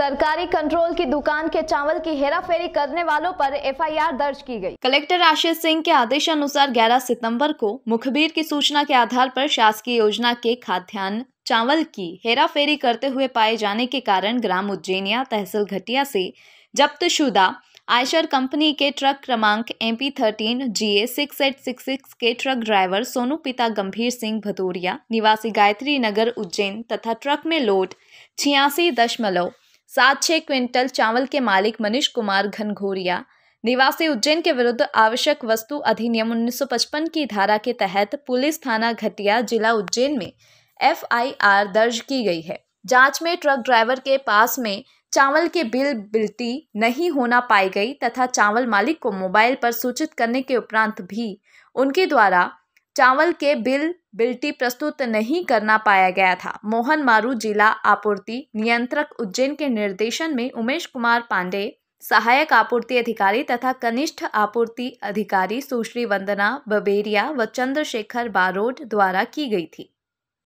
सरकारी कंट्रोल की दुकान के चावल की हेराफेरी करने वालों पर एफआईआर दर्ज की गई कलेक्टर आशीष सिंह के आदेश अनुसार 11 सितंबर को मुखबिर की सूचना के आधार पर शासकीय योजना के खाद्यान्न चावल की हेराफेरी करते हुए पाए जाने के कारण ग्राम उज्जैनिया तहसील घटिया से जब्त शुदा आयशर कंपनी के ट्रक क्रमांक M P thirteen G A six eight six six के ट्रक ड्राइवर सोनू पिता गंभीर सिंह भदौरिया निवासी गायत्री नगर उज्जैन तथा ट्रक में लोड छियासी दशमलव सात छः क्विंटल चावल के मालिक मनीष कुमार घनघोरिया निवासी उज्जैन के विरुद्ध आवश्यक वस्तु अधिनियम 1955 की धारा के तहत पुलिस थाना घटिया जिला उज्जैन में एफआईआर दर्ज की गई है जांच में ट्रक ड्राइवर के पास में चावल के बिल बिलती नहीं होना पाई गई तथा चावल मालिक को मोबाइल पर सूचित करने के उपरांत भी उनके द्वारा चावल के बिल बिल्टी प्रस्तुत नहीं करना पाया गया था मोहन मारू जिला आपूर्ति नियंत्रक उज्जैन के निर्देशन में उमेश कुमार पांडे सहायक आपूर्ति अधिकारी तथा कनिष्ठ आपूर्ति अधिकारी सुश्री वंदना बबेरिया व चंद्रशेखर बारोट द्वारा की गई थी